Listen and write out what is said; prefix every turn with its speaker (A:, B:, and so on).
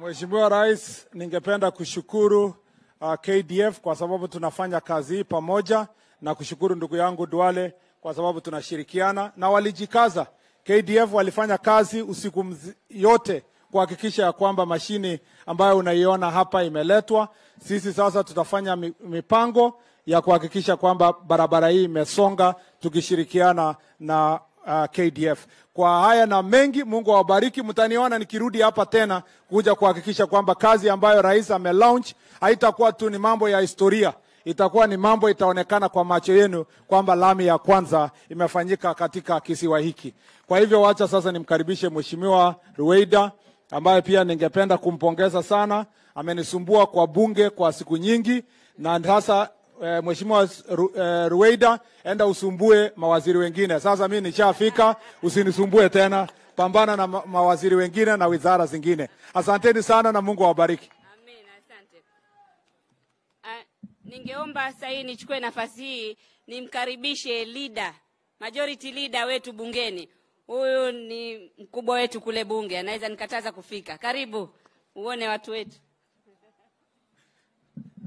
A: Mheshimiwa Rais, ningependa kushukuru uh, KDF kwa sababu tunafanya kazi hii pamoja na kushukuru ndugu yangu Duale kwa sababu tunashirikiana na walijikaza. KDF walifanya kazi usiku yote kuhakikisha ya kwamba mashini ambayo unaiona hapa imeletwa. Sisi sasa tutafanya mipango ya kuhakikisha kwamba barabara hii imesonga tukishirikiana na uh, KDF. Kwa haya na mengi, Mungu awabariki. Mtaniona nikirudi hapa tena kuja kuhakikisha kwamba kazi ambayo rais amelaunch haitakuwa tu ni mambo ya historia, itakuwa ni mambo itaonekana kwa macho yenu kwamba lami ya kwanza imefanyika katika kisiwa hiki. Kwa hivyo, wacha sasa nimkaribishe Mheshimiwa Ruweida ambaye pia ningependa kumpongeza sana. Amenisumbua kwa bunge kwa siku nyingi, na sasa eh, mheshimiwa Ru, eh, Ruweida, enda usumbue mawaziri wengine. Sasa mimi nishafika, usinisumbue tena, pambana na ma, mawaziri wengine na wizara zingine. Asanteni sana na Mungu awabariki. Amen, asante.
B: Uh, ningeomba sasa hii nichukue nafasi hii nimkaribishe leader, majority leader wetu bungeni. Huyu ni mkubwa wetu kule bunge, anaweza nikataza kufika. Karibu uone watu wetu.